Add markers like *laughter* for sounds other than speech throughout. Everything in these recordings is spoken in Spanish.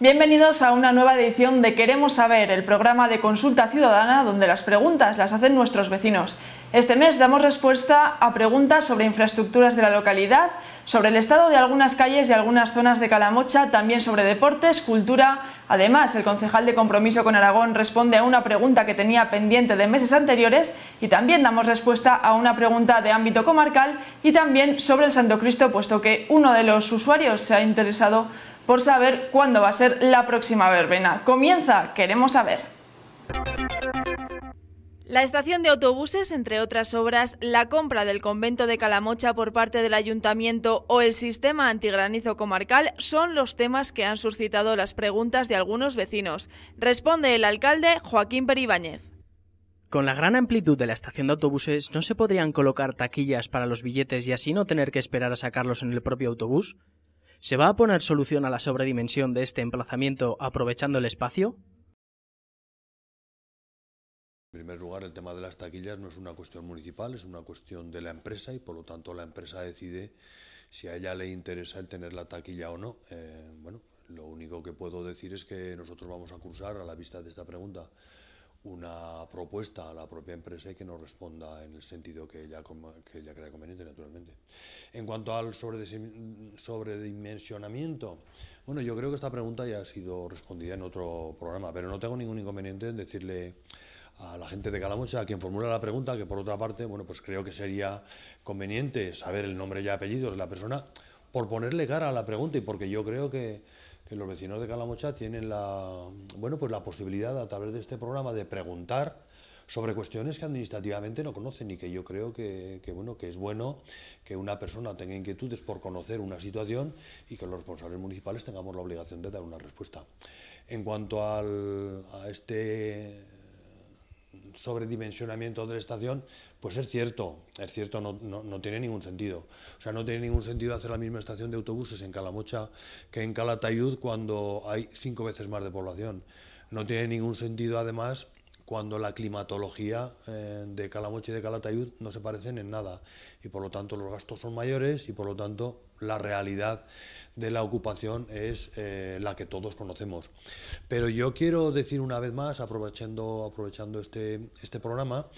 Bienvenidos a una nueva edición de Queremos Saber, el programa de consulta ciudadana donde las preguntas las hacen nuestros vecinos. Este mes damos respuesta a preguntas sobre infraestructuras de la localidad, sobre el estado de algunas calles y algunas zonas de Calamocha, también sobre deportes, cultura. Además, el concejal de Compromiso con Aragón responde a una pregunta que tenía pendiente de meses anteriores y también damos respuesta a una pregunta de ámbito comarcal y también sobre el Santo Cristo, puesto que uno de los usuarios se ha interesado por saber cuándo va a ser la próxima verbena. Comienza, queremos saber. La estación de autobuses, entre otras obras, la compra del convento de Calamocha por parte del ayuntamiento o el sistema antigranizo comarcal son los temas que han suscitado las preguntas de algunos vecinos. Responde el alcalde Joaquín Peribáñez. Con la gran amplitud de la estación de autobuses, ¿no se podrían colocar taquillas para los billetes y así no tener que esperar a sacarlos en el propio autobús? ¿Se va a poner solución a la sobredimensión de este emplazamiento aprovechando el espacio? En primer lugar, el tema de las taquillas no es una cuestión municipal, es una cuestión de la empresa y por lo tanto la empresa decide si a ella le interesa el tener la taquilla o no. Eh, bueno, lo único que puedo decir es que nosotros vamos a cursar a la vista de esta pregunta una propuesta a la propia empresa y que nos responda en el sentido que ella, que crea conveniente, naturalmente. En cuanto al sobredimensionamiento, bueno, yo creo que esta pregunta ya ha sido respondida en otro programa, pero no tengo ningún inconveniente en decirle a la gente de Calamocha, a quien formula la pregunta, que por otra parte, bueno, pues creo que sería conveniente saber el nombre y apellido de la persona por ponerle cara a la pregunta y porque yo creo que que los vecinos de Calamocha tienen la, bueno, pues la posibilidad a través de este programa de preguntar sobre cuestiones que administrativamente no conocen y que yo creo que, bueno, que es bueno que una persona tenga inquietudes por conocer una situación y que los responsables municipales tengamos la obligación de dar una respuesta. En cuanto al, a este sobredimensionamiento de la estación, pues es cierto, es cierto, no, tiene ningún sentido. O sea, no tiene ningún sentido hacer la misma estación de autobuses en Calamocha que en Calatayud cuando hay cinco veces más de población. No tiene ningún sentido, además, cuando la climatología eh, de Calamoche y de Calatayud no se parecen en nada y por lo tanto los gastos son mayores y por lo tanto la realidad de la ocupación es eh, la que todos conocemos. Pero yo quiero decir una vez más, aprovechando, aprovechando este, este programa,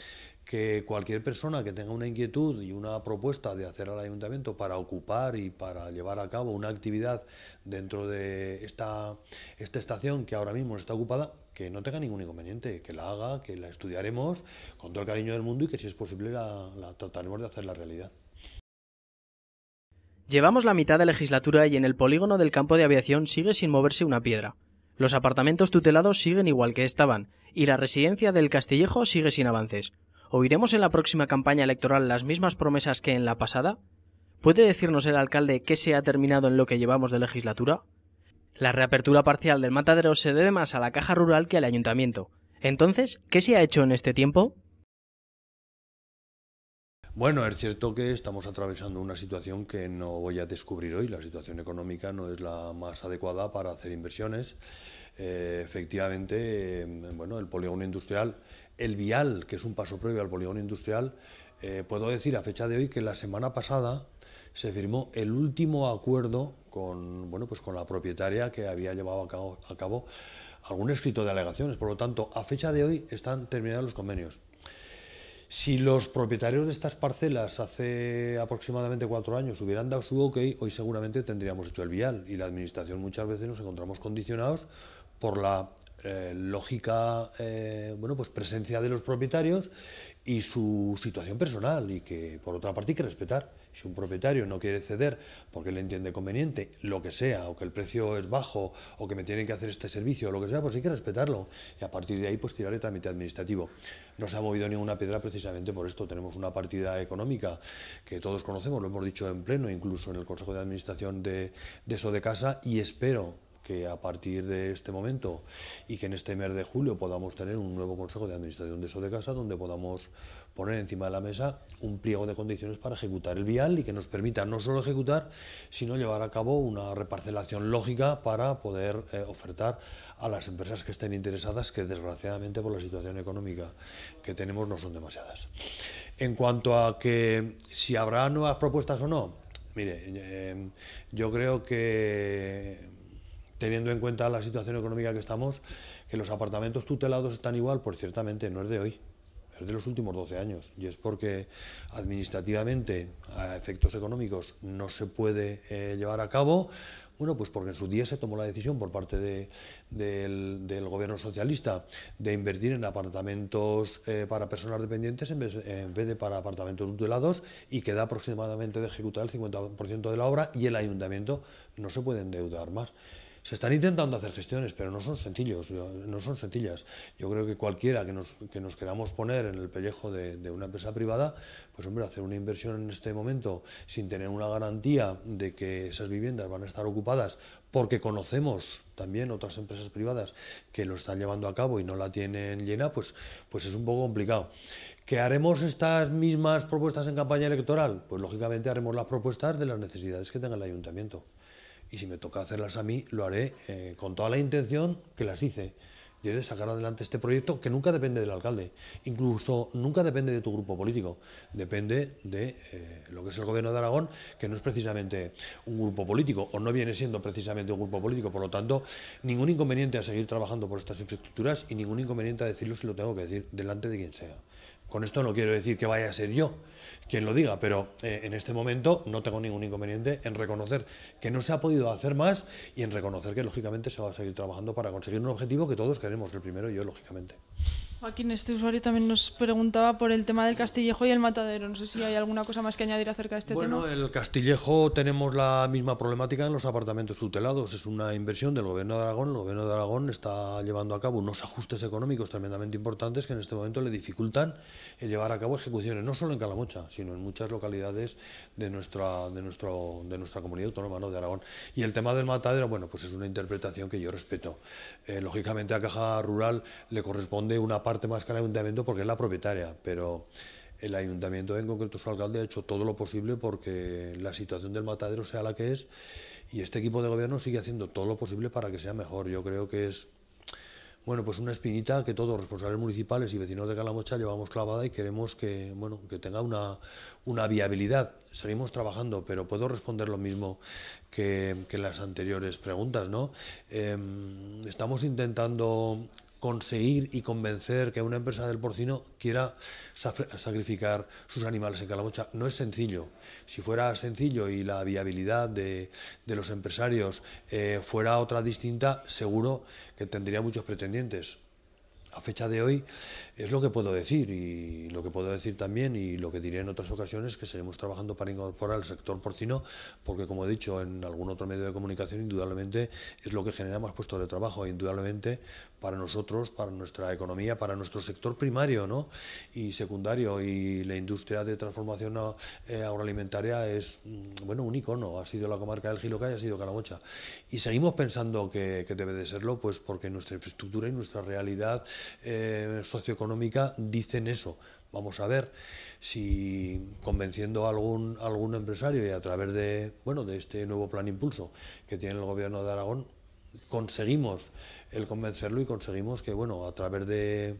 que cualquier persona que tenga una inquietud y una propuesta de hacer al ayuntamiento para ocupar y para llevar a cabo una actividad dentro de esta, esta estación que ahora mismo está ocupada, que no tenga ningún inconveniente, que la haga, que la estudiaremos con todo el cariño del mundo y que si es posible la, trataremos de hacer la realidad. Llevamos la mitad de legislatura y en el polígono del campo de aviación sigue sin moverse una piedra. Los apartamentos tutelados siguen igual que estaban, y la residencia del Castillejo sigue sin avances. ¿Oiremos en la próxima campaña electoral las mismas promesas que en la pasada? ¿Puede decirnos el alcalde qué se ha terminado en lo que llevamos de legislatura? La reapertura parcial del matadero se debe más a la caja rural que al ayuntamiento. Entonces, ¿qué se ha hecho en este tiempo? Bueno, es cierto que estamos atravesando una situación que no voy a descubrir hoy. La situación económica no es la más adecuada para hacer inversiones. Eh, efectivamente, em, bueno, el polígono industrial, el vial, que es un paso previo al polígono industrial, eh, puedo decir a fecha de hoy que la semana pasada se firmó el último acuerdo con, bueno, pues con la propietaria que había llevado a cabo, algún escrito de alegaciones. Por lo tanto, a fecha de hoy están terminados los convenios. Si los propietarios de estas parcelas hace aproximadamente cuatro años hubieran dado su ok, hoy seguramente tendríamos hecho el vial y la administración muchas veces nos encontramos condicionados por la eh, lógica eh, bueno, pues presencia de los propietarios y su situación personal y que por otra parte hay que respetar. Si un propietario no quiere ceder porque le entiende conveniente, lo que sea, o que el precio es bajo, o que me tienen que hacer este servicio, o lo que sea, pues hay que respetarlo. Y a partir de ahí, pues tirar el trámite administrativo. No se ha movido ninguna piedra precisamente por esto. Tenemos una partida económica que todos conocemos, lo hemos dicho en pleno, incluso en el Consejo de Administración de, de eso de casa, y espero que a partir de este momento y que en este mes de julio podamos tener un nuevo Consejo de Administración de eso de casa donde podamos poner encima de la mesa un pliego de condiciones para ejecutar el vial y que nos permita no solo ejecutar, sino llevar a cabo una reparcelación lógica para poder eh, ofertar a las empresas que estén interesadas, que desgraciadamente por la situación económica que tenemos no son demasiadas. En cuanto a que si habrá nuevas propuestas o no, mire, eh, yo creo que teniendo en cuenta la situación económica que estamos, que los apartamentos tutelados están igual, pues ciertamente no es de hoy, es de los últimos 12 años. Y es porque administrativamente, a efectos económicos, no se puede eh, llevar a cabo. Bueno, pues porque en su día se tomó la decisión por parte del, gobierno socialista de invertir en apartamentos eh, para personas dependientes en vez, de para apartamentos tutelados y queda aproximadamente de ejecutar el 50% de la obra y el ayuntamiento no se puede endeudar más. Se están intentando hacer gestiones, pero no son sencillos, no son sencillas. Yo creo que cualquiera que nos, que nos queramos poner en el pellejo de, una empresa privada, pues hombre, hacer una inversión en este momento sin tener una garantía de que esas viviendas van a estar ocupadas, porque conocemos también otras empresas privadas que lo están llevando a cabo y no la tienen llena, pues, pues es un poco complicado. ¿Que haremos estas mismas propuestas en campaña electoral? Pues lógicamente haremos las propuestas de las necesidades que tenga el ayuntamiento y si me toca hacerlas a mí, lo haré eh, con toda la intención que las hice. he de sacar adelante este proyecto que nunca depende del alcalde, incluso nunca depende de tu grupo político, depende de eh, lo que es el gobierno de Aragón, que no es precisamente un grupo político o no viene siendo precisamente un grupo político, por lo tanto, ningún inconveniente a seguir trabajando por estas infraestructuras y ningún inconveniente a decirlo si lo tengo que decir delante de quien sea. Con esto no quiero decir que vaya a ser yo quien lo diga, pero eh, en este momento no tengo ningún inconveniente en reconocer que no se ha podido hacer más y en reconocer que lógicamente se va a seguir trabajando para conseguir un objetivo que todos queremos, el primero y yo, lógicamente. Joaquín, este usuario también nos preguntaba por el tema del Castillejo y el Matadero. No sé si hay alguna cosa más que añadir acerca de este tema. Bueno, el Castillejo tenemos la misma problemática en los apartamentos tutelados. Es una inversión del Gobierno de Aragón. El Gobierno de Aragón está llevando a cabo unos ajustes económicos tremendamente importantes que en este momento le dificultan llevar a cabo ejecuciones, no solo en Calamocha, sino en muchas localidades de nuestra, de nuestro, de nuestra comunidad autónoma de Aragón. Y el tema del Matadero, bueno, pues es una interpretación que yo respeto. Eh, lógicamente a Caja Rural le corresponde una parte parte más que el ayuntamiento porque es la propietaria, pero el ayuntamiento, en concreto su alcalde, ha hecho todo lo posible porque la situación del matadero sea la que es y este equipo de gobierno sigue haciendo todo lo posible para que sea mejor. Yo creo que es bueno, pues una espinita que todos responsables municipales y vecinos de Calamocha llevamos clavada y queremos que, bueno, que tenga una, una viabilidad. Seguimos trabajando, pero puedo responder lo mismo que, que las anteriores preguntas, ¿no? Eh, estamos intentando conseguir y convencer que una empresa del porcino quiera sacrificar sus animales en Calamocha. No es sencillo. Si fuera sencillo y la viabilidad de, los empresarios eh, fuera otra distinta, seguro que tendría muchos pretendientes. A fecha de hoy, es lo que puedo decir y lo que puedo decir también y lo que diré en otras ocasiones que seguimos trabajando para incorporar el sector porcino porque como he dicho en algún otro medio de comunicación indudablemente es lo que genera más puestos de trabajo e indudablemente para nosotros, para nuestra economía, para nuestro sector primario ¿no? y secundario y la industria de transformación eh, agroalimentaria es mm, bueno un icono, ha sido la comarca del Giloca y ha sido Calamocha y seguimos pensando que, debe de serlo pues porque nuestra infraestructura y nuestra realidad eh, socioeconómica dicen eso. Vamos a ver si convenciendo a algún, algún empresario y a través de, bueno, de este nuevo plan impulso que tiene el gobierno de Aragón, conseguimos el convencerlo y conseguimos que, bueno, a través de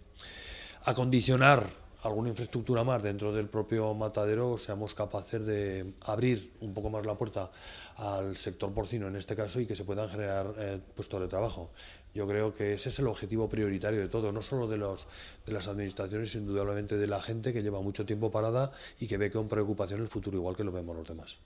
acondicionar alguna infraestructura más dentro del propio matadero, seamos capaces de abrir un poco más la puerta al sector porcino en este caso y que se puedan generar eh, puestos de trabajo. Yo creo que ese es el objetivo prioritario de todo, no solo de, las administraciones, indudablemente de la gente que lleva mucho tiempo parada y que ve con preocupación el futuro, igual que lo vemos los demás.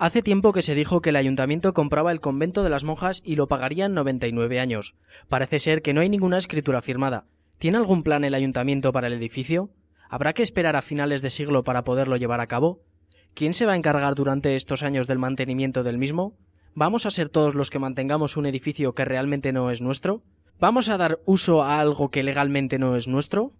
Hace tiempo que se dijo que el ayuntamiento compraba el convento de las monjas y lo pagarían 99 años. Parece ser que no hay ninguna escritura firmada. ¿Tiene algún plan el ayuntamiento para el edificio? ¿Habrá que esperar a finales de siglo para poderlo llevar a cabo? ¿Quién se va a encargar durante estos años del mantenimiento del mismo? ¿Vamos a ser todos los que mantengamos un edificio que realmente no es nuestro? ¿Vamos a dar uso a algo que legalmente no es nuestro?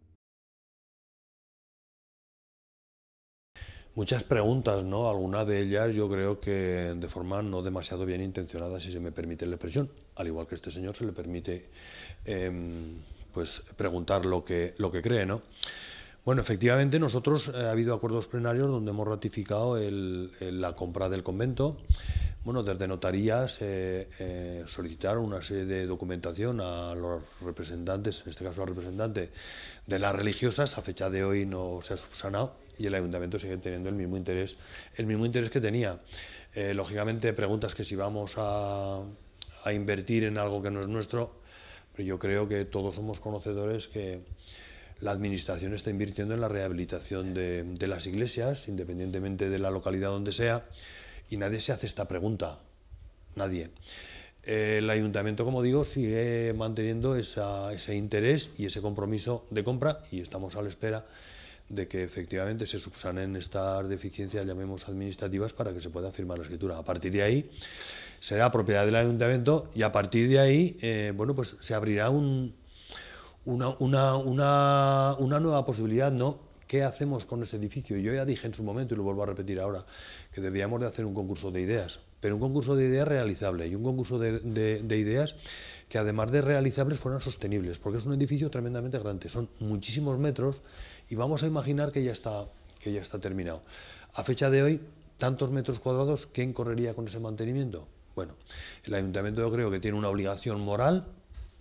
Muchas preguntas, ¿no? Alguna de ellas yo creo que de forma no demasiado bien intencionada, si se me permite la expresión, al igual que este señor se le permite em, pues preguntar lo que, lo que cree, ¿no? Bueno, efectivamente, nosotros eh, ha habido acuerdos plenarios donde hemos ratificado la compra del convento. Bueno, desde notarías eh, eh, solicitaron una serie de documentación a los representantes, en este caso al representante de las religiosas, a fecha de hoy no se ha subsanado y el ayuntamiento sigue teniendo el mismo interés, el mismo interés que tenía. Eh, lógicamente, preguntas que si vamos a, a invertir en algo que no es nuestro, pero yo creo que todos somos conocedores que la Administración está invirtiendo en la rehabilitación de, las iglesias, independientemente de la localidad donde sea, y nadie se hace esta pregunta. Nadie. Eh, el ayuntamiento, como digo, sigue manteniendo ese interés y ese compromiso de compra y estamos a la espera de que efectivamente se subsanen estas deficiencias, llamemos administrativas, para que se pueda firmar la escritura. A partir de ahí será propiedad del ayuntamiento y a partir de ahí, eh, bueno, pues se abrirá un, una, nueva posibilidad, ¿no? ¿Qué hacemos con ese edificio? Yo ya dije en su momento, y lo vuelvo a repetir ahora, que debíamos de hacer un concurso de ideas, pero un concurso de ideas realizable y un concurso de, ideas que además de realizables fueran sostenibles, porque es un edificio tremendamente grande, son muchísimos metros y vamos a imaginar que ya está, que ya está terminado. A fecha de hoy, tantos metros cuadrados, ¿quién correría con ese mantenimiento? Bueno, el ayuntamiento yo creo que tiene una obligación moral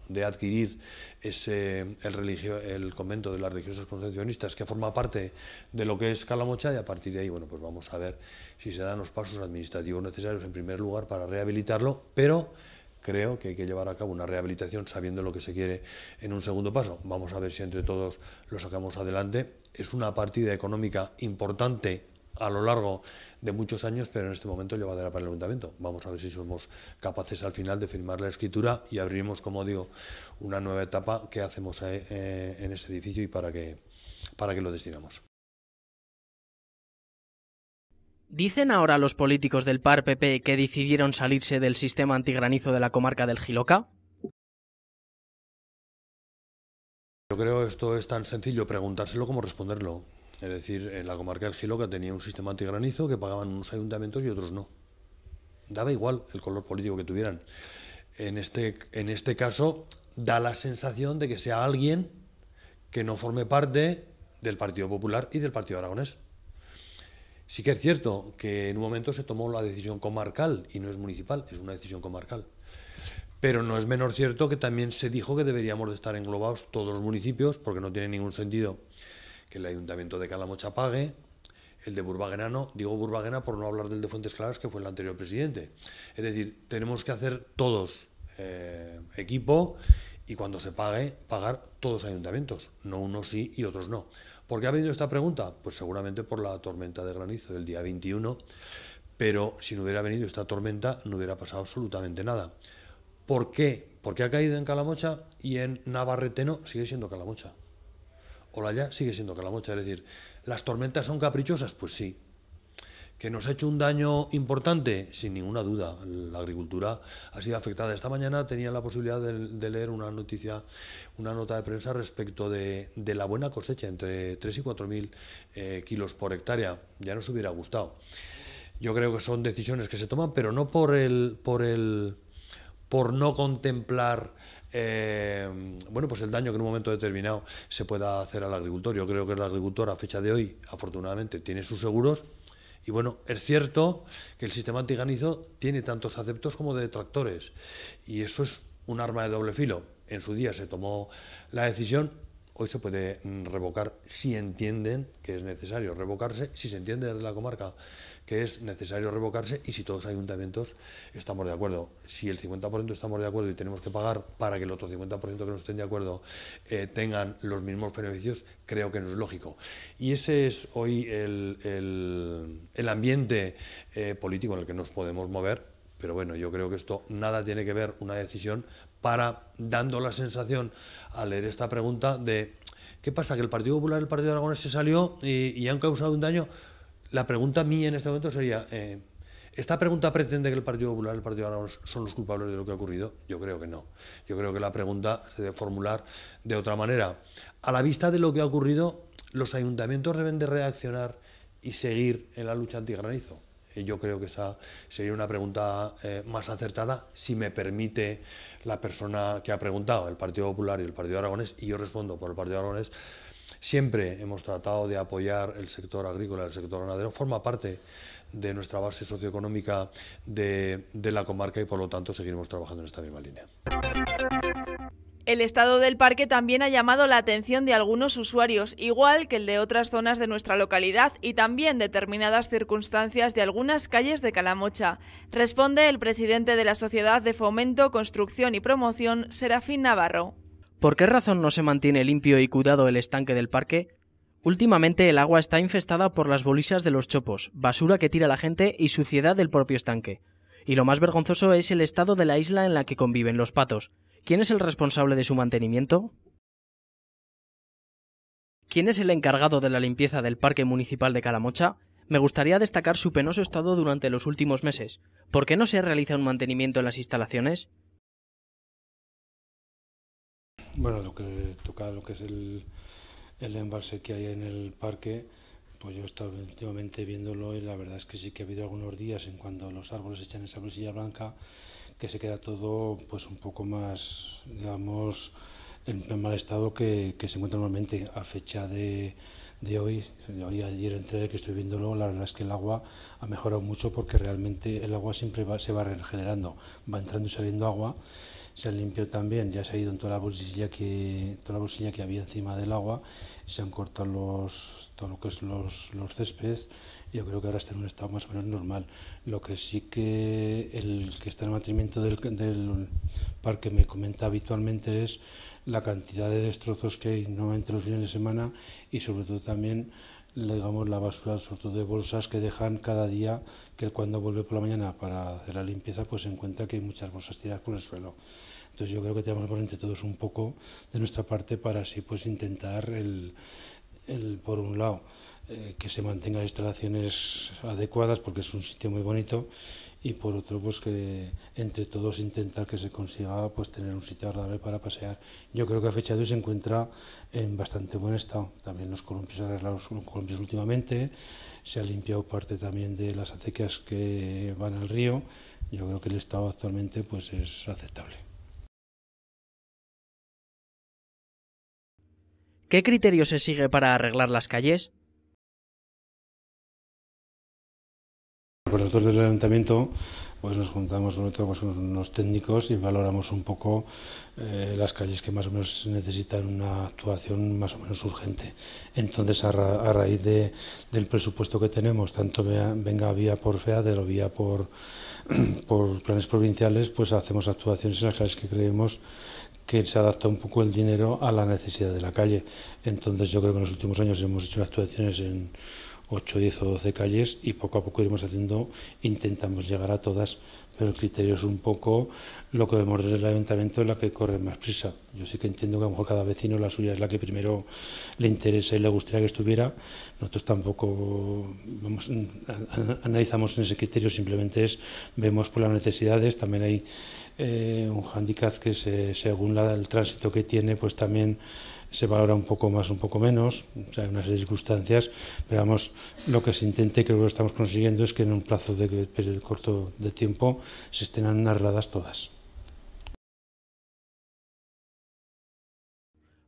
de adquirir ese, el, convento de las religiosas concepcionistas que forma parte de lo que es Calamocha y a partir de ahí, bueno, pues vamos a ver si se dan los pasos administrativos necesarios en primer lugar para rehabilitarlo, pero creo que hay que llevar a cabo una rehabilitación sabiendo lo que se quiere en un segundo paso. Vamos a ver si entre todos lo sacamos adelante. Es una partida económica importante a lo largo de muchos años, pero en este momento llevadera para el ayuntamiento. Vamos a ver si somos capaces al final de firmar la escritura y abrimos, como digo, una nueva etapa que hacemos eh, eh, en este edificio y para que, para que lo destinamos. ¿Dicen ahora los políticos del PAR PP que decidieron salirse del sistema antigranizo de la comarca del Giloca? Yo creo esto es tan sencillo preguntárselo como responderlo. Es decir, en la comarca del Giloca tenía un sistema antigranizo que pagaban unos ayuntamientos y otros no. Daba igual el color político que tuvieran. En este, en este caso, da la sensación de que sea alguien que no forme parte del Partido Popular y del Partido Aragonés. Sí que es cierto que en un momento se tomó la decisión comarcal y no es municipal, es una decisión comarcal. Pero no es menor cierto que también se dijo que deberíamos de estar englobados todos los municipios porque no tiene ningún sentido que el Ayuntamiento de Calamocha pague, el de Burbagena no, digo Burbagena por no hablar del de Fuentes Claras, que fue el anterior presidente. Es decir, tenemos que hacer todos eh, equipo y cuando se pague, pagar todos ayuntamientos, no unos sí y otros no. ¿Por qué ha venido esta pregunta? Pues seguramente por la tormenta de granizo del día 21, pero si no hubiera venido esta tormenta no hubiera pasado absolutamente nada. ¿Por qué? Porque ha caído en Calamocha y en Navarrete no, sigue siendo Calamocha ya sigue siendo Calamocha. Es decir, ¿las tormentas son caprichosas? Pues sí. ¿Que nos ha hecho un daño importante? Sin ninguna duda. La agricultura ha sido afectada. Esta mañana tenía la posibilidad de, leer una noticia, una nota de prensa respecto de, la buena cosecha, entre 3 y 4 mil eh, kilos por hectárea. Ya nos hubiera gustado. Yo creo que son decisiones que se toman, pero no por el, por el, por no contemplar eh, bueno, pues el daño que en un momento determinado se pueda hacer al agricultor. Yo creo que el agricultor a fecha de hoy, afortunadamente, tiene sus seguros. Y bueno, es cierto que el sistema antiganizo tiene tantos aceptos como detractores. Y eso es un arma de doble filo. En su día se tomó la decisión, Hoy se puede mm, revocar si entienden que es necesario revocarse, si se entiende desde la comarca que es necesario revocarse y si todos los ayuntamientos estamos de acuerdo. Si el 50% estamos de acuerdo y tenemos que pagar para que el otro 50% que no estén de acuerdo eh, tengan los mismos beneficios, creo que no es lógico. Y ese es hoy el, ambiente eh, político en el que nos podemos mover pero bueno, yo creo que esto nada tiene que ver una decisión para dando la sensación al leer esta pregunta de ¿qué pasa? Que el Partido Popular, el Partido Aragonés se salió y, han causado un daño. La pregunta mía en este momento sería, eh, ¿esta pregunta pretende que el Partido Popular y el Partido Aragonés son los culpables de lo que ha ocurrido? Yo creo que no. Yo creo que la pregunta se debe formular de otra manera. A la vista de lo que ha ocurrido, los ayuntamientos deben de reaccionar y seguir en la lucha antigranizo. Yo creo que esa sería una pregunta eh, más acertada, si me permite la persona que ha preguntado, el Partido Popular y el Partido Aragonés, y yo respondo por el Partido Aragonés. Siempre hemos tratado de apoyar el sector agrícola, el sector ganadero, forma parte de nuestra base socioeconómica de, de la comarca y por lo tanto seguiremos trabajando en esta misma línea. El estado del parque también ha llamado la atención de algunos usuarios, igual que el de otras zonas de nuestra localidad y también determinadas circunstancias de algunas calles de Calamocha. Responde el presidente de la Sociedad de Fomento, Construcción y Promoción, Serafín Navarro. ¿Por qué razón no se mantiene limpio y cuidado el estanque del parque? Últimamente el agua está infestada por las bolisas de los chopos, basura que tira la gente y suciedad del propio estanque. Y lo más vergonzoso es el estado de la isla en la que conviven los patos. ¿Quién es el responsable de su mantenimiento? ¿Quién es el encargado de la limpieza del Parque Municipal de Calamocha? Me gustaría destacar su penoso estado durante los últimos meses. ¿Por qué no se realiza un mantenimiento en las instalaciones? Bueno, lo que toca lo que es el, embalse que hay en el parque, pues yo he estado últimamente viéndolo y la verdad es que sí que ha habido algunos días en cuando los árboles echan esa brusilla blanca que se queda todo pues un poco más, digamos, en mal estado que, se encuentra normalmente a fecha de, de hoy, hoy ayer entre que estoy viéndolo, la verdad es que el agua ha mejorado mucho porque realmente el agua siempre va, se va regenerando, va entrando y saliendo agua se han limpiado también, ya se ha ido en toda la bolsilla que, toda la bolsilla que había encima del agua, se han cortado los, todo lo que es los, los céspedes, yo creo que ahora está en un estado más o menos normal. Lo que sí que el que está en el mantenimiento del, parque me comenta habitualmente es la cantidad de destrozos que hay normalmente los fines de semana y sobre todo también digamos, la basura, sobre todo de bolsas que dejan cada día, que cuando vuelve por la mañana para hacer la limpieza, pues se encuentra que hay muchas bolsas tiradas por el suelo. Entonces yo creo que tenemos que poner entre todos un poco de nuestra parte para así pues intentar el, por un lado eh, que se mantengan instalaciones adecuadas porque es un sitio muy bonito y por otro pues que entre todos intentar que se consiga pues tener un sitio agradable para pasear. Yo creo que a fecha de se encuentra en bastante buen estado. También los columpios arreglado los columpios últimamente, se ha limpiado parte también de las acequias que van al río. Yo creo que el estado actualmente pues es aceptable. ¿Qué criterio se sigue para arreglar las calles? Pues nosotros del ayuntamiento pues nos juntamos pues, unos técnicos y valoramos un poco eh, las calles que más o menos necesitan una actuación más o menos urgente. Entonces, a, raíz del presupuesto que tenemos, tanto venga vía por FEADER o vía por, *clears throat* por planes provinciales, pues hacemos actuaciones en las calles que creemos que se adapta un poco el dinero a la necesidad de la calle. Entonces yo creo que en los últimos años hemos hecho actuaciones en 8, 10 o 12 calles y poco a poco iremos haciendo, intentamos llegar a todas, pero el criterio es un poco lo que vemos desde el ayuntamiento, la que corre más prisa. Yo sí que entiendo que a lo mejor cada vecino la suya es la que primero le interesa y le gustaría que estuviera. Nosotros tampoco analizamos en ese criterio, simplemente es, vemos por las necesidades, también hay eh, un handicap que según el tránsito que tiene, pues también se valora un poco más, un poco menos, o sea, de circunstancias, pero vamos, lo que se intente, creo que lo estamos consiguiendo, es que en un plazo de, de corto de tiempo se estén arregladas todas.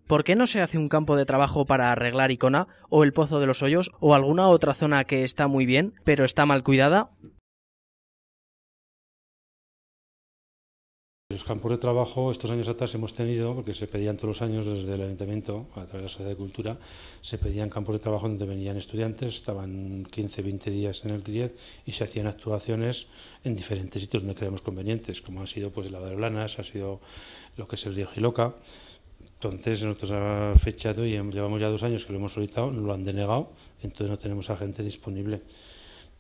¿Por qué no se hace un campo de trabajo para arreglar Icona o el Pozo de los Hoyos o alguna otra zona que está muy bien pero está mal cuidada? Los campos de trabajo estos años atrás hemos tenido, porque se pedían todos los años desde el Ayuntamiento, a través de la Sociedad de Cultura, se pedían campos de trabajo donde venían estudiantes, estaban 15, 20 días en el CRIED y se hacían actuaciones en diferentes sitios donde creemos convenientes, como ha sido pues el Lava de Blanas, ha sido lo que es el río Giloca. Entonces nosotros ha fechado y llevamos ya dos años que lo hemos solicitado, lo han denegado, entonces no tenemos a gente disponible.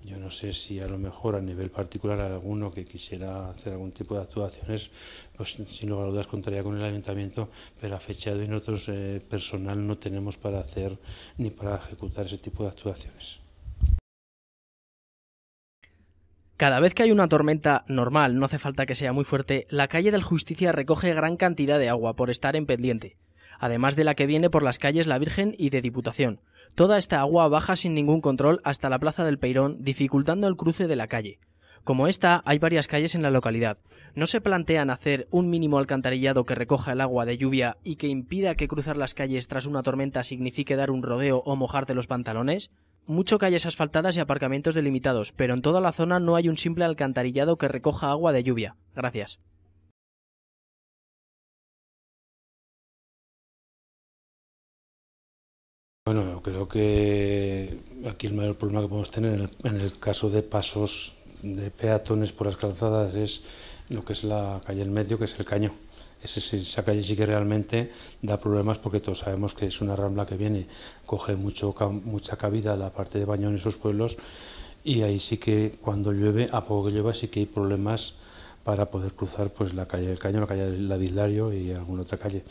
Yo no sé si a lo mejor a nivel particular alguno que quisiera hacer algún tipo de actuaciones, pues sin lugar a dudas contaría con el ayuntamiento, pero a fecha de nosotros eh, personal no tenemos para hacer ni para ejecutar ese tipo de actuaciones. Cada vez que hay una tormenta normal, no hace falta que sea muy fuerte, la calle del Justicia recoge gran cantidad de agua por estar en pendiente, además de la que viene por las calles La Virgen y de Diputación. Toda esta agua baja sin ningún control hasta la plaza del Peirón, dificultando el cruce de la calle. Como esta, hay varias calles en la localidad. No se plantean hacer un mínimo alcantarillado que recoja el agua de lluvia y que impida que cruzar las calles tras una tormenta signifique dar un rodeo o mojarte los pantalones. Mucho calles asfaltadas y aparcamientos delimitados, pero en toda la zona no hay un simple alcantarillado que recoja agua de lluvia. Gracias. Bueno, creo que aquí el mayor problema que podemos tener en el, caso de pasos de peatones por las calzadas es lo que es la calle del medio, que es el caño. esa calle sí que realmente da problemas porque todos sabemos que es una rambla que viene, coge mucho, mucha cabida la parte de baño en esos pueblos y ahí sí que cuando llueve, a poco que llueva, sí que hay problemas para poder cruzar pues la calle del Caño, la calle del Avilario y alguna otra calle.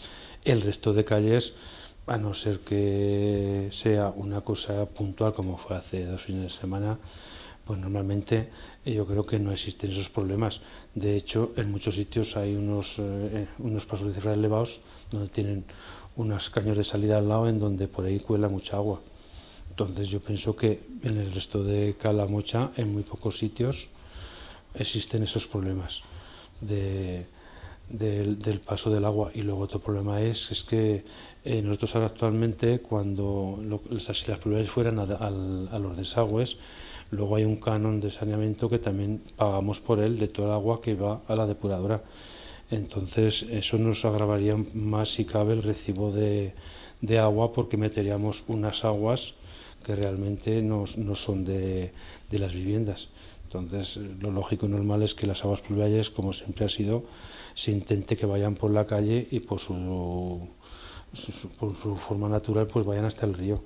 El resto de calles a no ser que sea una cosa puntual como fue hace dos fines de semana, pues normalmente eh, yo creo que no existen esos problemas. De hecho, en muchos sitios hay unos, eh, eh, unos pasos de cifra elevados donde tienen unos caños de salida al lado en donde por ahí cuela mucha agua. Entonces yo pienso que en el resto de Calamocha, en muy pocos sitios, existen esos problemas de del, paso del agua. Y luego otro problema es, es que eh, nosotros ahora actualmente, cuando si las fueran a, a, los desagües, luego hay un canon de saneamiento que también pagamos por él de toda el agua que va a la depuradora. Entonces eso nos agravaría más si cabe el recibo de, agua porque meteríamos unas aguas que realmente no, son de las viviendas. Entonces, lo lógico y normal es que las aguas pluviales, como siempre ha sido, se intente que vayan por la calle y por su, su forma natural, pues vayan hasta el río.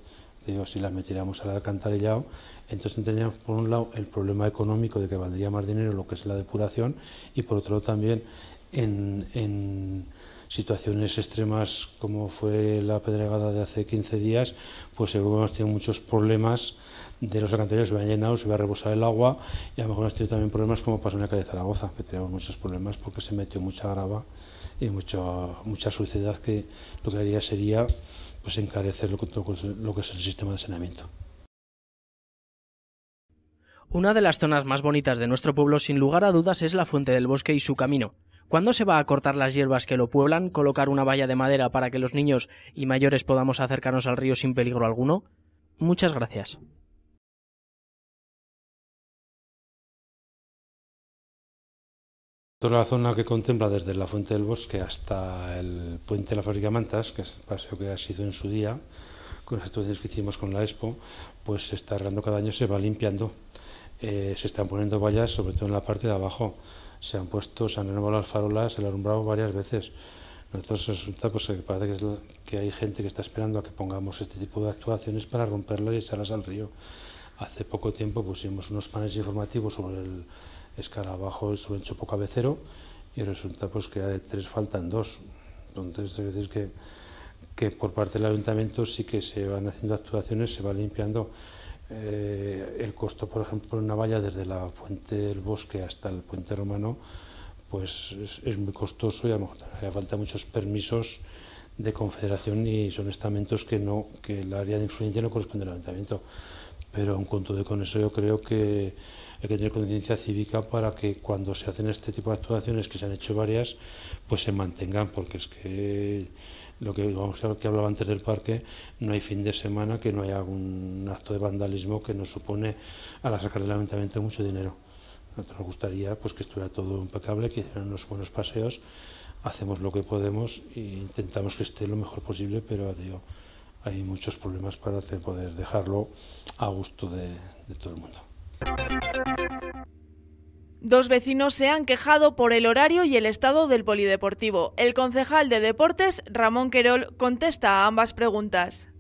si las metiéramos al alcantarillado, entonces tendríamos por un lado el problema económico de que valdría más dinero lo que es la depuración y por otro lado también en situaciones extremas como fue la pedregada de hace 15 días, pues hemos tenido muchos problemas de los alcantarillas, se va a llenar, se va a rebosar el agua y a lo mejor hemos tenido también problemas como pasó en la calle Zaragoza, que tenemos muchos problemas porque se metió mucha grava y mucha suciedad que lo que haría sería pues encarecer lo lo que es el sistema de saneamiento. Una de las zonas más bonitas de nuestro pueblo sin lugar a dudas es la Fuente del Bosque y su camino. ¿Cuándo se va a cortar las hierbas que lo pueblan, colocar una valla de madera para que los niños y mayores podamos acercarnos al río sin peligro alguno? Muchas gracias. Toda la zona que contempla desde la Fuente del Bosque hasta el Puente de la Fábrica Mantas, que es el paseo que ha sido en su día, con las actuaciones que hicimos con la Expo, pues se está arreglando cada año, se va limpiando. Eh, se están poniendo vallas, sobre todo en la parte de abajo se han puesto, se han renovado las farolas, el alumbrado varias veces. Entonces resulta pues, que parece que, hay gente que está esperando a que pongamos este tipo de actuaciones para romperlas y echarlas al río. Hace poco tiempo pusimos unos paneles informativos sobre el escarabajo y sobre el chopo cabecero y resulta pues, que de tres faltan dos. Entonces, es decir que, que por parte del ayuntamiento sí que se van haciendo actuaciones, se va limpiando eh, el costo, por ejemplo, en una valla desde la fuente del bosque hasta el puente romano, pues es, muy costoso y a lo mejor falta muchos permisos de confederación y son estamentos que no, que el área de influencia no corresponde al ayuntamiento. Pero en cuanto de con eso yo creo que hay que tener conciencia cívica para que cuando se hacen este tipo de actuaciones, que se han hecho varias, pues se mantengan, porque es que lo que, vamos a que hablaba antes del parque, no hay fin de semana que no haya algún acto de vandalismo que nos supone a la sacar del ayuntamiento mucho dinero. nos gustaría pues, que estuviera todo impecable, que hicieran unos buenos paseos, hacemos lo que podemos e intentamos que esté lo mejor posible, pero hay muchos problemas para poder dejarlo a gusto de todo el mundo. Dos vecinos se han quejado por el horario y el estado del polideportivo. El concejal de deportes, Ramón Querol, contesta a ambas preguntas.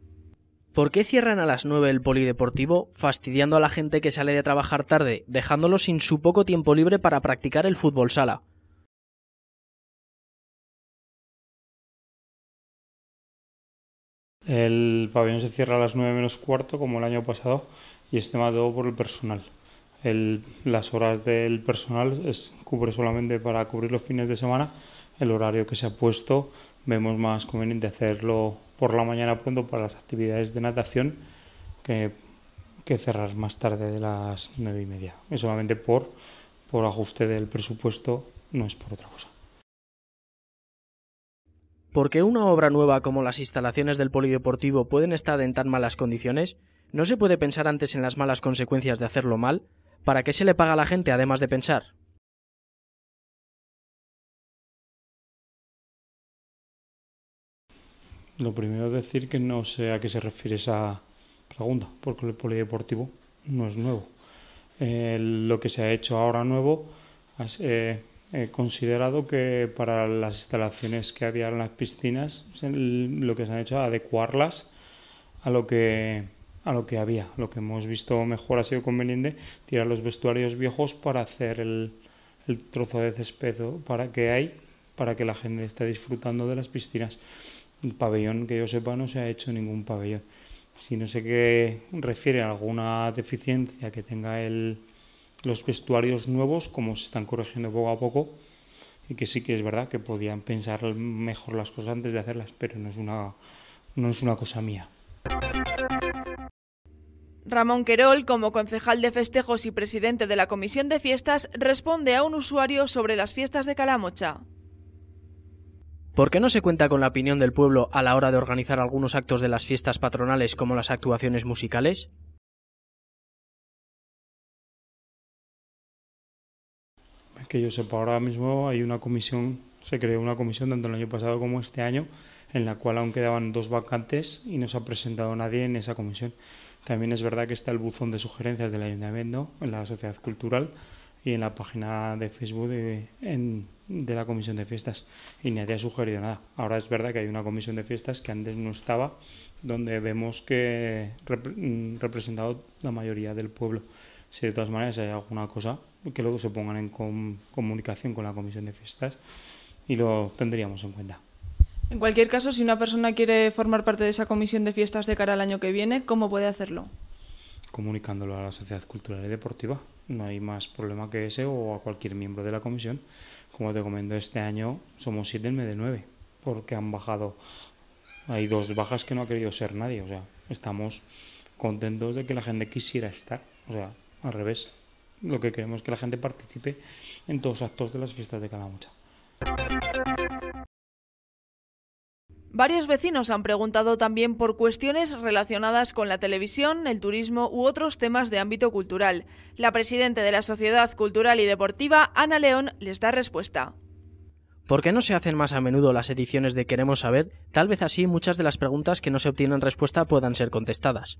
¿Por qué cierran a las 9 el polideportivo, fastidiando a la gente que sale de trabajar tarde, dejándolo sin su poco tiempo libre para practicar el fútbol sala? El pabellón se cierra a las 9 menos cuarto, como el año pasado, y es temado por el personal las horas del personal cubre solamente para cubrir los fines de semana el horario que se ha puesto. Vemos más conveniente hacerlo por la mañana pronto para las actividades de natación que, que cerrar más tarde de las nueve y media. Es solamente por, por ajuste del presupuesto, no es por otra cosa. Porque una obra nueva como las instalaciones del polideportivo pueden estar en tan malas condiciones? ¿No se puede pensar antes en las malas consecuencias de hacerlo mal? ¿Para qué se le paga a la gente además de pensar? Lo primero es decir que no sé a qué se refiere esa pregunta, porque el polideportivo no es nuevo. Eh, lo que se ha hecho ahora nuevo eh, he considerado que para las instalaciones que había en las piscinas, lo que se ha hecho es adecuarlas a lo que a lo que había. Lo que hemos visto mejor ha sido conveniente tirar los vestuarios viejos para hacer el, trozo de césped para que hay para que la gente esté disfrutando de las piscinas. El pabellón, que yo sepa, no se ha hecho ningún pabellón. Si no sé qué refiere a alguna deficiencia que tenga el, los vestuarios nuevos, como se están corrigiendo poco a poco, y que sí que es verdad que podían pensar mejor las cosas antes de hacerlas, pero no es una, no es una cosa mía. Ramón Querol, como concejal de festejos y presidente de la Comisión de Fiestas, responde a un usuario sobre las fiestas de Calamocha. ¿Por qué no se cuenta con la opinión del pueblo a la hora de organizar algunos actos de las fiestas patronales como las actuaciones musicales? Que yo sepa, pues ahora mismo hay una comisión, se creó una comisión tanto el año pasado como este año, en la cual aún quedaban dos vacantes y no se ha presentado nadie en esa comisión. También es verdad que está el buzón de sugerencias del ayuntamiento en la sociedad cultural y en la página de Facebook de, la comisión de fiestas y nadie ha sugerido nada. Ahora es verdad que hay una comisión de fiestas que antes no estaba, donde vemos que mm, representado la mayoría del pueblo. Si de todas maneras hay alguna cosa, que luego se pongan en comunicación con la comisión de fiestas y lo tendríamos en cuenta. En cualquier caso, si una persona quiere formar parte de esa comisión de fiestas de cara al año que viene, ¿cómo puede hacerlo? Comunicándolo a la Sociedad Cultural y Deportiva. No hay más problema que ese o a cualquier miembro de la comisión. Como te comento, este año somos siete en vez de nueve, porque han bajado. Hay dos bajas que no ha querido ser nadie. O sea, estamos contentos de que la gente quisiera estar. O sea, al revés. Lo que queremos es que la gente participe en todos los actos de las fiestas de mucha. Varios vecinos han preguntado también por cuestiones relacionadas con la televisión, el turismo u otros temas de ámbito cultural. La presidenta de la Sociedad Cultural y Deportiva, Ana León, les da respuesta. ¿Por qué no se hacen más a menudo las ediciones de Queremos Saber? Tal vez así muchas de las preguntas que no se obtienen respuesta puedan ser contestadas.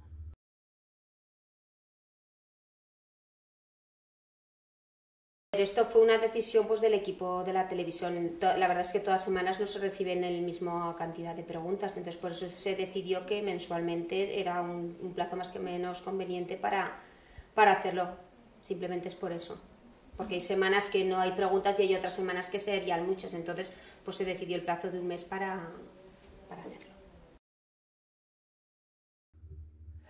Esto fue una decisión pues, del equipo de la televisión. La verdad es que todas semanas no se reciben el mismo cantidad de preguntas, entonces por eso se decidió que mensualmente era un, plazo más que menos conveniente para, para hacerlo. Simplemente es por eso. Porque hay semanas que no hay preguntas y hay otras semanas que serían muchas, entonces pues se decidió el plazo de un mes para, para hacerlo.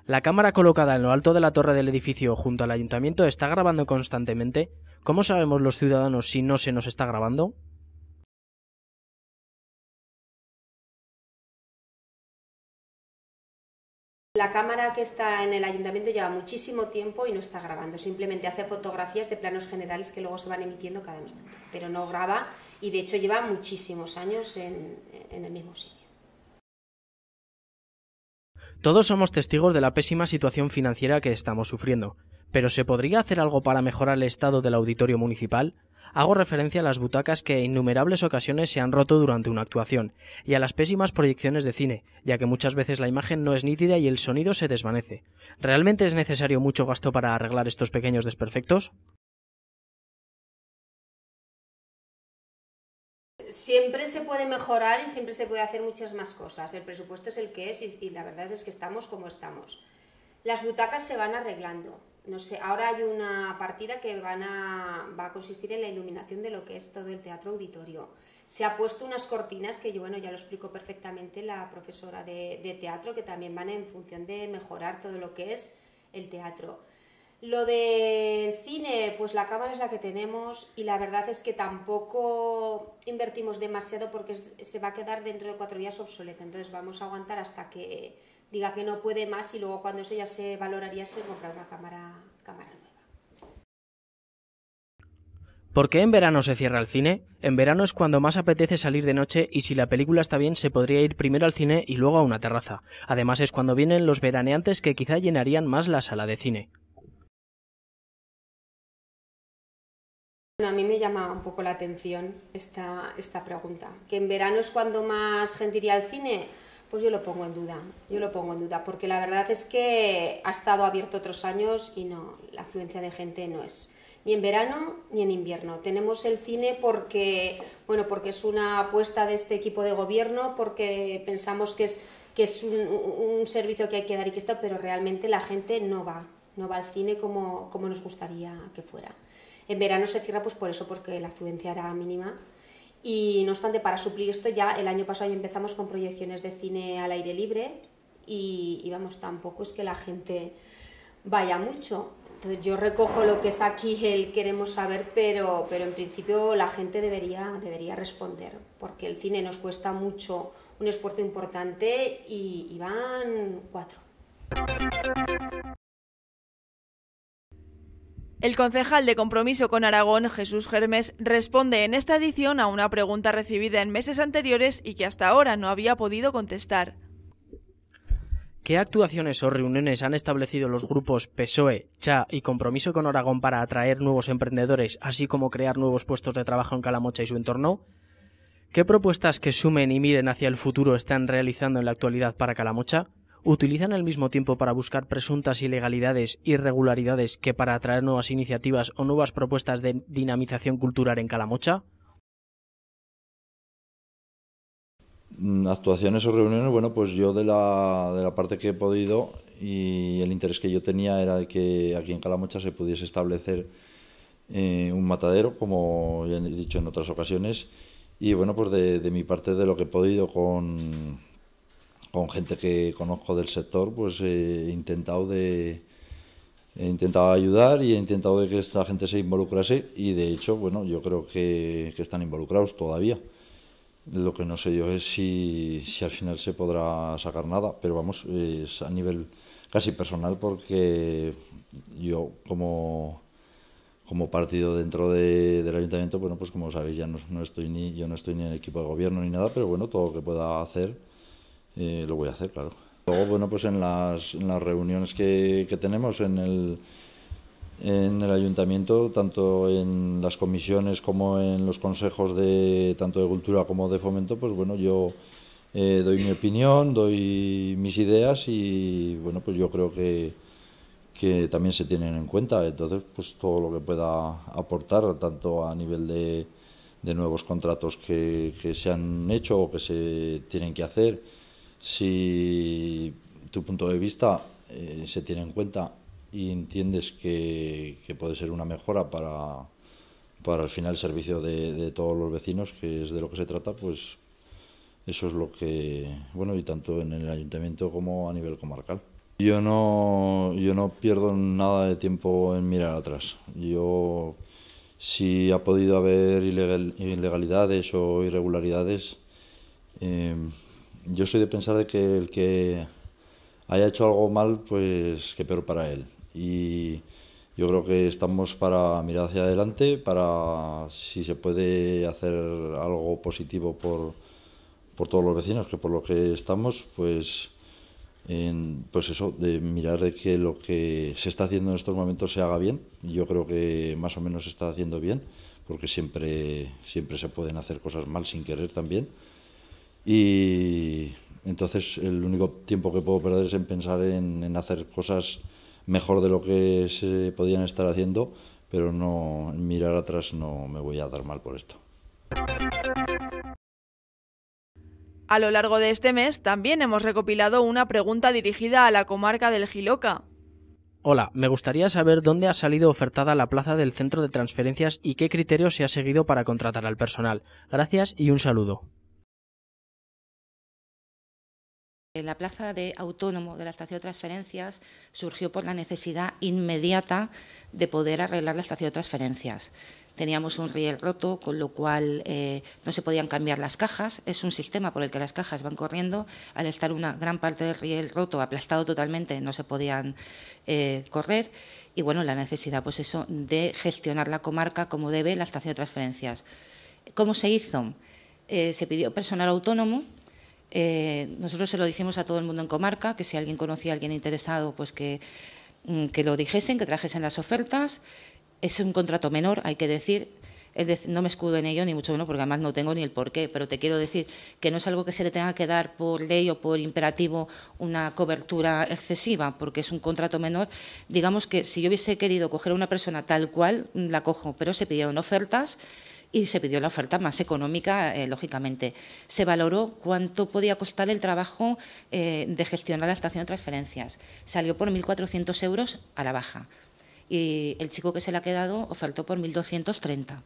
La cámara colocada en lo alto de la torre del edificio junto al ayuntamiento está grabando constantemente ¿Cómo sabemos los ciudadanos si no se nos está grabando? La cámara que está en el ayuntamiento lleva muchísimo tiempo y no está grabando, simplemente hace fotografías de planos generales que luego se van emitiendo cada minuto, pero no graba y de hecho lleva muchísimos años en, el mismo sitio. Todos somos testigos de la pésima situación financiera que estamos sufriendo pero ¿se podría hacer algo para mejorar el estado del auditorio municipal? Hago referencia a las butacas que en innumerables ocasiones se han roto durante una actuación, y a las pésimas proyecciones de cine, ya que muchas veces la imagen no es nítida y el sonido se desvanece. ¿Realmente es necesario mucho gasto para arreglar estos pequeños desperfectos? siempre se puede mejorar y siempre se puede hacer muchas más cosas. El presupuesto es el que es y, la verdad es que estamos como estamos. Las butacas se van arreglando no sé, ahora hay una partida que van va a consistir en la iluminación de lo que es todo el teatro auditorio. Se ha puesto unas cortinas que, yo, bueno, ya lo explico perfectamente la profesora de, de teatro, que también van en función de mejorar todo lo que es el teatro. Lo del cine, pues la cámara es la que tenemos y la verdad es que tampoco invertimos demasiado porque se va a quedar dentro de cuatro días obsoleta. Entonces vamos a aguantar hasta que diga que no puede más y luego cuando eso ya se valoraría se compra una cámara, cámara nueva. ¿Por qué en verano se cierra el cine? En verano es cuando más apetece salir de noche y si la película está bien se podría ir primero al cine y luego a una terraza. Además es cuando vienen los veraneantes que quizá llenarían más la sala de cine. a mí me llama un poco la atención esta, esta pregunta. ¿Que en verano es cuando más gente iría al cine? Pues yo lo pongo en duda, yo lo pongo en duda, porque la verdad es que ha estado abierto otros años y no, la afluencia de gente no es ni en verano ni en invierno. Tenemos el cine porque, bueno, porque es una apuesta de este equipo de gobierno, porque pensamos que es, que es un, servicio que hay que dar y que está, pero realmente la gente no va, no va al cine como, como nos gustaría que fuera. En verano se cierra pues por eso, porque la afluencia era mínima y no obstante, para suplir esto ya el año pasado ya empezamos con proyecciones de cine al aire libre y, vamos, tampoco es que la gente vaya mucho. Entonces yo recojo lo que es aquí el queremos saber, pero, pero en principio la gente debería, debería responder, porque el cine nos cuesta mucho, un esfuerzo importante y, y van cuatro. El concejal de compromiso con Aragón, Jesús Germes, responde en esta edición a una pregunta recibida en meses anteriores y que hasta ahora no había podido contestar. ¿Qué actuaciones o reuniones han establecido los grupos PSOE, CHA y Compromiso con Aragón para atraer nuevos emprendedores, así como crear nuevos puestos de trabajo en Calamocha y su entorno? ¿Qué propuestas que sumen y miren hacia el futuro están realizando en la actualidad para Calamocha? utilizan el mismo tiempo para buscar presuntas ilegalidades, irregularidades, que para atraer nuevas iniciativas o nuevas propuestas de dinamización cultural en Calamocha? Mm, actuaciones o reuniones, bueno, pues yo de la, de la parte que he podido y el interés que yo tenía era que aquí en Calamocha se pudiese establecer eh, un matadero, como ya he dicho en otras ocasiones, y bueno, pues de mi parte de lo que he podido con con gente que conozco del sector, pues eh, he intentado de intentado ayudar y he intentado que esta gente se involucrase y de hecho, bueno, yo creo que, están involucrados todavía. Lo que no sé yo es si, al final se podrá sacar nada, pero vamos, es a nivel casi personal porque yo como como partido dentro del ayuntamiento, bueno, pues como sabéis, ya no, estoy ni, yo no estoy ni en el equipo de gobierno ni nada, pero bueno, todo lo que pueda hacer eh, lo voy a hacer, claro. Luego, bueno, pues en las, en las reuniones que, que tenemos en el, en el ayuntamiento, tanto en las comisiones como en los consejos de tanto de cultura como de fomento, pues bueno, yo eh, doy mi opinión, doy mis ideas y bueno, pues yo creo que, que también se tienen en cuenta. Entonces, pues todo lo que pueda aportar, tanto a nivel de, de nuevos contratos que, que se han hecho o que se tienen que hacer, si tu punto de vista eh, se tiene en cuenta y entiendes que, puede ser una mejora para, para el final el servicio de, todos los vecinos, que es de lo que se trata, pues eso es lo que, bueno, y tanto en el ayuntamiento como a nivel comarcal. Yo no, yo no pierdo nada de tiempo en mirar atrás. Yo, si ha podido haber ilegal, ilegalidades o irregularidades, em, yo soy de pensar de que el que haya hecho algo mal, pues que peor para él. Y yo creo que estamos para mirar hacia adelante, para si se puede hacer algo positivo por, todos los vecinos, que por lo que estamos, pues, pues eso, de mirar de que lo que se está haciendo en estos momentos se haga bien. Yo creo que más o menos se está haciendo bien, porque siempre, siempre se pueden hacer cosas mal sin querer también. Y entonces el único tiempo que puedo perder es en pensar en, hacer cosas mejor de lo que se podían estar haciendo, pero no mirar atrás no me voy a dar mal por esto. A lo largo de este mes también hemos recopilado una pregunta dirigida a la comarca del Giloca. Hola, me gustaría saber dónde ha salido ofertada la plaza del centro de transferencias y qué criterios se ha seguido para contratar al personal. Gracias y un saludo. La plaza de autónomo de la estación de transferencias surgió por la necesidad inmediata de poder arreglar la estación de transferencias. Teníamos un riel roto, con lo cual eh, no se podían cambiar las cajas. Es un sistema por el que las cajas van corriendo. Al estar una gran parte del riel roto, aplastado totalmente, no se podían eh, correr. Y bueno, la necesidad, pues eso, de gestionar la comarca como debe la estación de transferencias. ¿Cómo se hizo? Eh, se pidió personal autónomo eh, nosotros se lo dijimos a todo el mundo en comarca, que si alguien conocía a alguien interesado, pues que, mm, que lo dijesen, que trajesen las ofertas. Es un contrato menor, hay que decir, no me escudo en ello, ni mucho menos, porque además no tengo ni el porqué, pero te quiero decir que no es algo que se le tenga que dar por ley o por imperativo una cobertura excesiva, porque es un contrato menor. Digamos que si yo hubiese querido coger a una persona tal cual, la cojo, pero se pidieron ofertas y se pidió la oferta más económica, eh, lógicamente. Se valoró cuánto podía costar el trabajo eh, de gestionar la estación de transferencias. Salió por 1.400 euros a la baja y el chico que se le ha quedado ofertó por 1.230.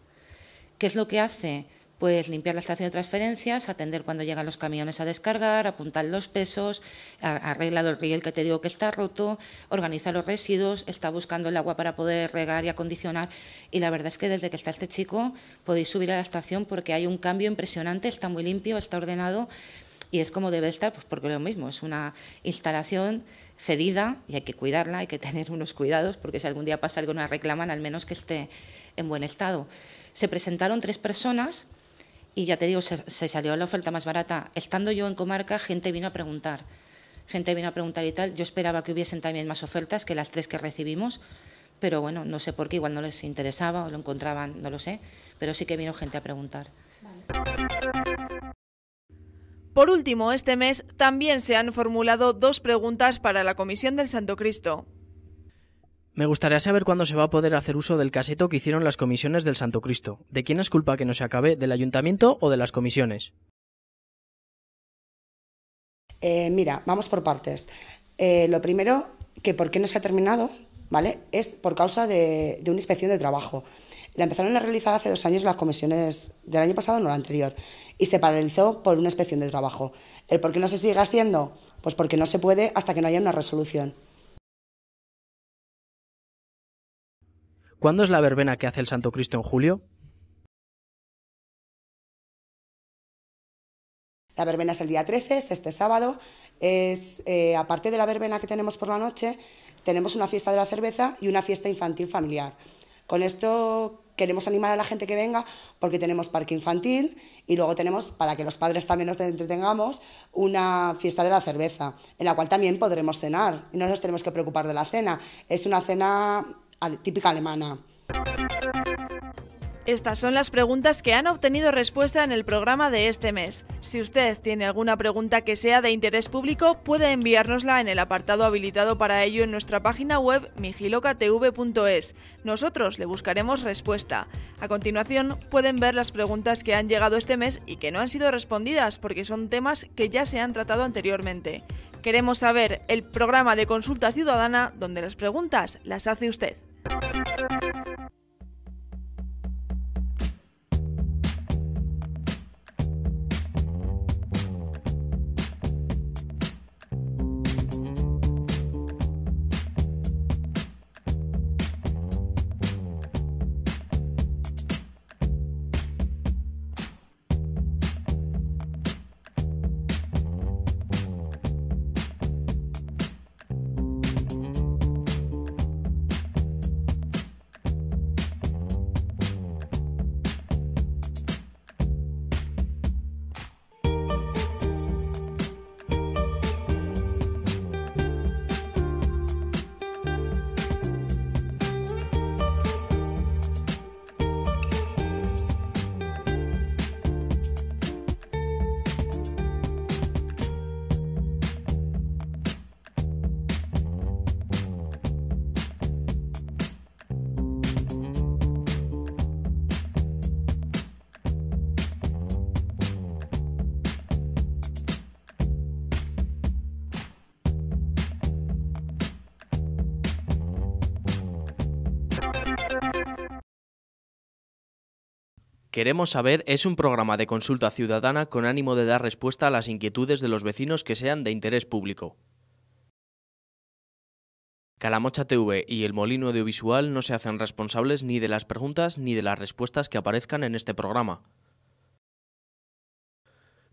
¿Qué es lo que hace? pues limpiar la estación de transferencias, atender cuando llegan los camiones a descargar, apuntar los pesos, arreglar el riel que te digo que está roto, organizar los residuos, está buscando el agua para poder regar y acondicionar. Y la verdad es que desde que está este chico podéis subir a la estación porque hay un cambio impresionante, está muy limpio, está ordenado y es como debe estar, pues porque lo mismo, es una instalación cedida y hay que cuidarla, hay que *laughs* tener unos cuidados porque si algún día pasa algo nos reclaman, al menos que esté en buen estado. Se presentaron tres personas y ya te digo, se, salió la oferta más barata. Estando yo en comarca, gente vino a preguntar, gente vino a preguntar y tal. Yo esperaba que hubiesen también más ofertas que las tres que recibimos, pero bueno, no sé por qué, igual no les interesaba o lo encontraban, no lo sé, pero sí que vino gente a preguntar. Por último, este mes también se han formulado dos preguntas para la Comisión del Santo Cristo. Me gustaría saber cuándo se va a poder hacer uso del caseto que hicieron las comisiones del Santo Cristo. ¿De quién es culpa que no se acabe? ¿Del ayuntamiento o de las comisiones? Eh, mira, vamos por partes. Eh, lo primero, que por qué no se ha terminado, ¿vale? Es por causa de, una inspección de trabajo. La empezaron a realizar hace dos años las comisiones del año pasado, no la anterior, y se paralizó por una inspección de trabajo. ¿El por qué no se sigue haciendo? Pues porque no se puede hasta que no haya una resolución. ¿Cuándo es la verbena que hace el Santo Cristo en julio? La verbena es el día 13, este sábado. Es, eh, aparte de la verbena que tenemos por la noche, tenemos una fiesta de la cerveza y una fiesta infantil familiar. Con esto queremos animar a la gente que venga porque tenemos parque infantil y luego tenemos, para que los padres también nos entretengamos, una fiesta de la cerveza, en la cual también podremos cenar y no nos tenemos que preocupar de la cena. Es una cena típica alemana. Estas son las preguntas que han obtenido respuesta en el programa de este mes. Si usted tiene alguna pregunta que sea de interés público, puede enviárnosla en el apartado habilitado para ello en nuestra página web migilocatv.es. Nosotros le buscaremos respuesta. A continuación, pueden ver las preguntas que han llegado este mes y que no han sido respondidas porque son temas que ya se han tratado anteriormente. Queremos saber el programa de consulta ciudadana donde las preguntas las hace usted. Thank you. Queremos saber es un programa de consulta ciudadana con ánimo de dar respuesta a las inquietudes de los vecinos que sean de interés público. Calamocha TV y el Molino Audiovisual no se hacen responsables ni de las preguntas ni de las respuestas que aparezcan en este programa.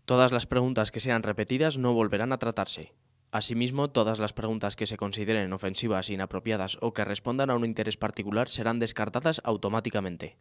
Todas las preguntas que sean repetidas no volverán a tratarse. Asimismo, todas las preguntas que se consideren ofensivas, inapropiadas o que respondan a un interés particular serán descartadas automáticamente.